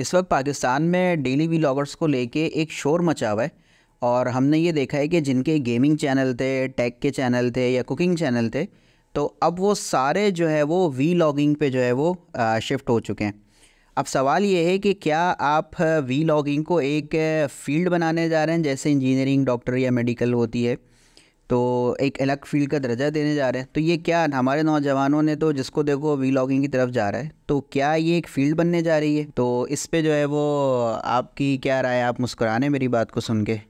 इस वक्त पाकिस्तान में डेली लॉगर्स को लेके एक शोर मचा हुआ है और हमने ये देखा है कि जिनके गेमिंग चैनल थे टेक के चैनल थे या कुकिंग चैनल थे तो अब वो सारे जो है वो वी लॉगिंग पे जो है वो शिफ्ट हो चुके हैं अब सवाल ये है कि क्या आप वी लॉगिंग को एक फील्ड बनाने जा रहे हैं जैसे इंजीनियरिंग डॉक्टर या मेडिकल होती है तो एक अलग फील्ड का दर्जा देने जा रहे हैं तो ये क्या हमारे नौजवानों ने तो जिसको देखो वी लॉगिंग की तरफ जा रहा है तो क्या ये एक फील्ड बनने जा रही है तो इस पर जो है वो आपकी क्या राय आप मुस्कुराने मेरी बात को सुन के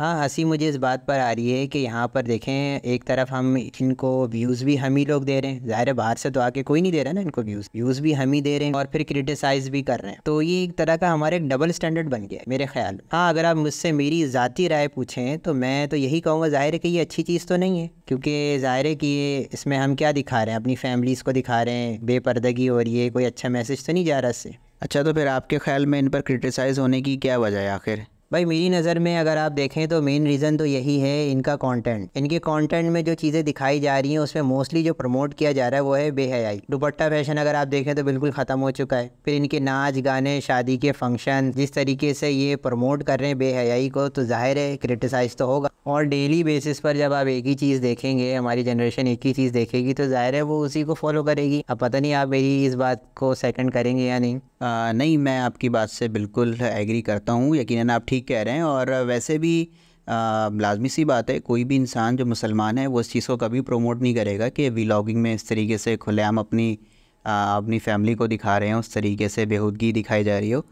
हाँ हंसी मुझे इस बात पर आ रही है कि यहाँ पर देखें एक तरफ हम इनको व्यूज़ भी हम ही लोग दे रहे हैं ज़ाहिर बाहर से तो आके कोई नहीं दे रहा ना इनको व्यूज़ व्यूज़ भी हम ही दे रहे हैं और फिर क्रिटिसाइज भी कर रहे हैं तो ये एक तरह का हमारा एक डबल स्टैंडर्ड बन गया मेरे ख्याल में हाँ अगर आप मुझसे मेरी ज़ाती राय पूछें तो मैं तो यही कहूँगा ज़ाहिर है कि ये अच्छी चीज़ तो नहीं है क्योंकि ज़ाहिर है कि ये इसमें हम क्या दिखा रहे हैं अपनी फैमिलीज़ को दिखा रहे हैं बेपर्दगी और ये कोई अच्छा मैसेज तो नहीं जा रहा इससे अच्छा तो फिर आपके ख्याल में इन पर क्रिटिसाइज़ होने की क्या वजह है आखिर भाई मेरी नज़र में अगर आप देखें तो मेन रीज़न तो यही है इनका कंटेंट इनके कंटेंट में जो चीज़ें दिखाई जा रही हैं उसमें मोस्टली जो प्रमोट किया जा रहा है वो है बेहयाई दुपट्टा फैशन अगर आप देखें तो बिल्कुल ख़त्म हो चुका है फिर इनके नाच गाने शादी के फंक्शन जिस तरीके से ये प्रमोट कर रहे हैं बेहयाई को तो जाहिर है क्रिटिसाइज़ तो होगा और डेली बेसिस पर जब आप एक ही चीज़ देखेंगे हमारी जनरेशन एक ही चीज़ देखेगी तो जाहिर है वो उसी को फॉलो करेगी अब पता नहीं आप मेरी इस बात को सेकेंड करेंगे या नहीं आ, नहीं मैं आपकी बात से बिल्कुल एग्री करता हूँ यकीन आप ठीक कह रहे हैं और वैसे भी लाजमी सी बात है कोई भी इंसान जो मुसलमान है वो इस चीज़ को कभी प्रमोट नहीं करेगा कि व्लॉगिंग में इस तरीके से खुलेआम अपनी आ, अपनी फैमिली को दिखा रहे हैं उस तरीके से बेहूदगी दिखाई जा रही हो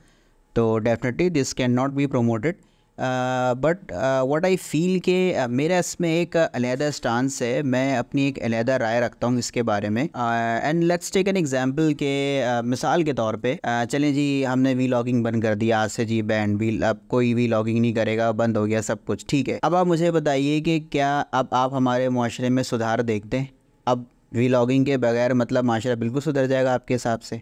तो definitely this can not be promoted but what I feel कि मेरा इसमें एक अलहदा स्टांस है मैं अपनी एक अलहदा राय रखता हूँ इसके बारे में and let's take an example के uh, मिसाल के तौर पर uh, चलें जी हमने वी लॉगिंग बंद कर दिया आज से जी बैंड वी अब कोई वी लॉगिंग नहीं करेगा बंद हो गया सब कुछ ठीक है अब आप मुझे बताइए कि क्या अब आप हमारे माशरे में सुधार देखते हैं अब वी लॉगिंग के बगैर मतलब माशरा बिल्कुल सुधर जाएगा आपके हिसाब से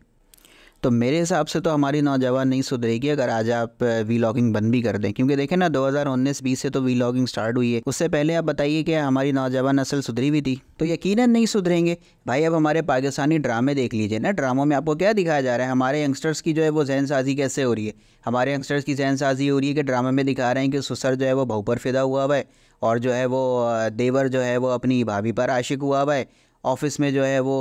तो मेरे हिसाब से तो हमारी नौजवान नहीं सुधरेगी अगर आज आप वी लॉगिंग बंद भी कर दें क्योंकि देखें ना 2019-20 से तो वी लॉगिंग स्टार्ट हुई है उससे पहले आप बताइए कि हमारी नौजवान असल सुधरी भी थी तो यकीन नहीं सुधरेंगे भाई अब हमारे पाकिस्तानी ड्रामे देख लीजिए ना ड्रामों में आपको क्या दिखाया जा रहा है हमारे यंगस्टर्स की जो है वो जहन साजी कैसे हो रही है हमारे यंगस्टर्स की जहन साजी हो रही है कि ड्रामे में दिखा रहे हैं कि सुसर जो है वो भाऊ पर फिदा हुआ हुआ है और जो है वो देवर जो है वो अपनी भाभी पर आशिक हुआ हुआ है ऑफिस में जो है वो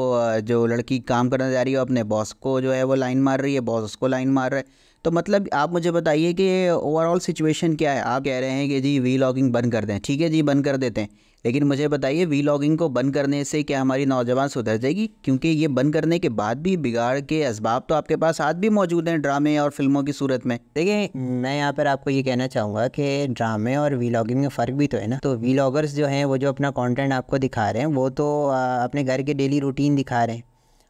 जो लड़की काम करने जा रही है अपने बॉस को जो है वो लाइन मार रही है बॉस उसको लाइन मार रहा है तो मतलब आप मुझे बताइए कि ओवरऑल सिचुएशन क्या है आप कह रहे हैं कि जी वी लॉगिंग बंद कर दें ठीक है जी बंद कर देते हैं लेकिन मुझे बताइए वी लॉगिंग को बंद करने से क्या हमारी नौजवान सुधर जाएगी क्योंकि ये बंद करने के बाद भी बिगाड़ के इसबाब तो आपके पास आज भी मौजूद हैं ड्रामे और फिल्मों की सूरत में देखिए मैं यहाँ पर आपको ये कहना चाहूँगा कि ड्रामे और वी लॉगिंग में फ़र्क भी तो है ना तो वी लॉगर्स जो हैं वो जो अपना कॉन्टेंट आपको दिखा रहे हैं वो तो अपने घर के डेली रूटीन दिखा रहे हैं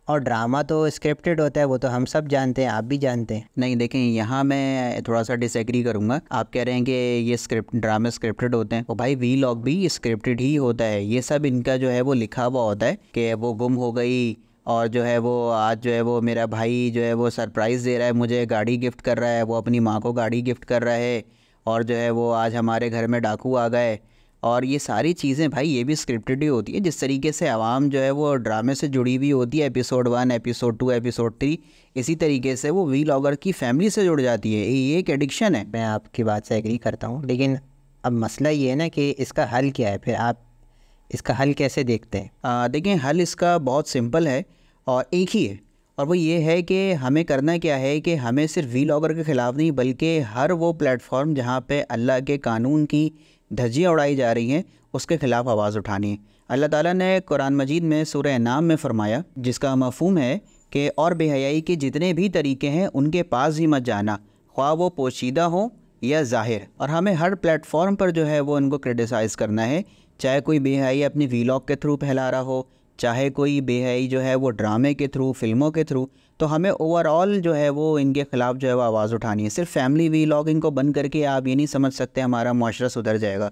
और ड्रामा तो स्क्रिप्टेड होता है वो तो हम सब जानते हैं आप भी जानते हैं नहीं देखें यहाँ मैं थोड़ा सा डिसएग्री करूँगा आप कह रहे हैं कि ये स्क्रिप्ट ड्रामे स्क्रिप्टेड होते हैं और भाई वी लॉग भी स्क्रिप्टेड ही होता है ये सब इनका जो है वो लिखा हुआ होता है कि वो गुम हो गई और जो है वो आज जो है वो मेरा भाई जो है वो सरप्राइज़ दे रहा है मुझे गाड़ी गिफ्ट कर रहा है वो अपनी माँ को गाड़ी गिफ्ट कर रहा है और जो है वो आज हमारे घर में डाकू आ गए और ये सारी चीज़ें भाई ये भी स्क्रिप्टेड ही होती है जिस तरीके से आवाम जो है वो ड्रामे से जुड़ी हुई होती है episode one episode two episode three इसी तरीके से वो वी लॉगर की फैमिली से जुड़ जाती है ये एक एडिक्शन है मैं आपकी बात से एग्री करता हूँ लेकिन अब मसला ये है ना कि इसका हल क्या है फिर आप इसका हल कैसे देखते हैं देखिए हल इसका बहुत सिंपल है और एक ही है और वो ये है कि हमें करना क्या है कि हमें सिर्फ वी लॉगर के ख़िलाफ़ नहीं बल्कि हर वो प्लेटफॉर्म जहाँ पे अल्लाह के कानून की धज्जियाँ उड़ाई जा रही हैं उसके ख़िलाफ़ आवाज़ उठानी है अल्लाह ताला ने कुरान मजीद में सूर्य नाम में फ़रमाया जिसका मफहम है कि और बेहयाई के जितने भी तरीके हैं उनके पास ही मत जाना ख्वा वो पोशीदा हो या जाहिर और हमें हर प्लेटफॉर्म पर जो है वो उनको क्रिटिसाइज़ करना है चाहे कोई बेहयाई अपनी वीलॉग के थ्रू फैला रहा हो चाहे कोई बेहयाई जो है वो ड्रामे के थ्रू फिल्मों के थ्रू तो हमें ओवरऑल जो है वो इनके ख़िलाफ़ जो है वो आवाज़ उठानी है सिर्फ फैमिली वी लॉगिंग को बंद करके आप ये नहीं समझ सकते हमारा माशरा सुधर जाएगा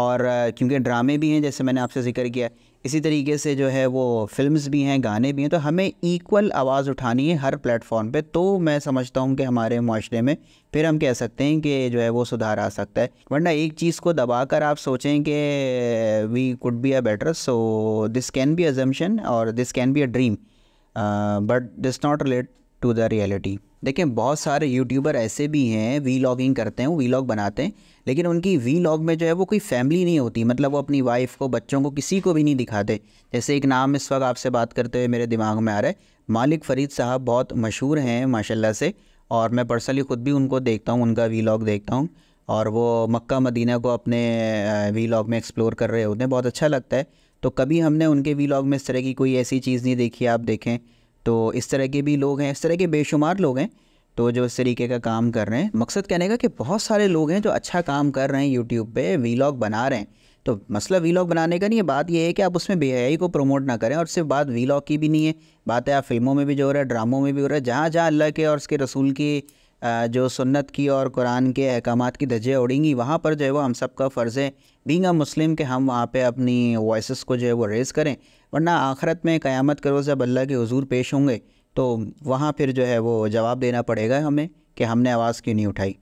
और क्योंकि ड्रामे भी हैं जैसे मैंने आपसे जिक्र किया इसी तरीके से जो है वो फिल्म्स भी हैं गाने भी हैं तो हमें इक्वल आवाज़ उठानी है हर प्लेटफॉर्म पे तो मैं समझता हूँ कि हमारे माशरे में फिर हम कह सकते हैं कि जो है वो सुधार आ सकता है वरना एक चीज़ को दबा कर आप सोचें कि we could be a better so this can be अजम्पन और this can be a dream but this not relate to the reality देखें बहुत सारे यूट्यूबर ऐसे भी हैं वी लॉगिंग करते हैं वी लॉग बनाते हैं लेकिन उनकी वी लॉग में जो है वो कोई फैमिली नहीं होती मतलब वो अपनी वाइफ को बच्चों को किसी को भी नहीं दिखाते जैसे एक नाम इस वक्त आपसे बात करते हुए मेरे दिमाग में आ रहा है मालिक फरीद साहब बहुत मशहूर हैं माशाल्लाह से और मैं पर्सनली ख़ुद भी उनको देखता हूँ उनका वी लॉग देखता हूँ और वो मक्का मदीना को अपने वी uh, लॉग में एक्सप्लोर कर रहे होते हैं बहुत अच्छा लगता है तो कभी हमने उनके वीलॉग में इस तरह की कोई ऐसी चीज़ नहीं देखी आप देखें तो इस तरह के भी लोग हैं इस तरह के बेशुमार लोग हैं तो जो इस तरीके का काम कर रहे हैं मकसद कहने का कि बहुत सारे लोग हैं जो अच्छा काम कर रहे हैं यूट्यूब पे वीलॉग बना रहे हैं तो मसला वीलॉग बनाने का नहीं है बात यह है कि आप उसमें बेहयाई को प्रमोट ना करें और सिर्फ बात वीलॉग की भी नहीं है बात है आप फिल्मों में भी जो हो रहा है ड्रामों में भी हो रहा है जहाँ जहाँ अल्लाह के और उसके रसूल की जो सुन्नत की और कुरान के अहकाम की धज्जे उड़ेंगी वहाँ पर जो है वो हम सब का फ़र्ज़ है बींग अ मुस्लिम के हम वहाँ पे अपनी वॉइस को जो है वो रेज़ करें वरना आखरत में क़्यामत करो जब अल्लाह के हजूर पेश होंगे तो वहाँ फिर जो है वो जवाब देना पड़ेगा हमें कि हमने आवाज़ क्यों नहीं उठाई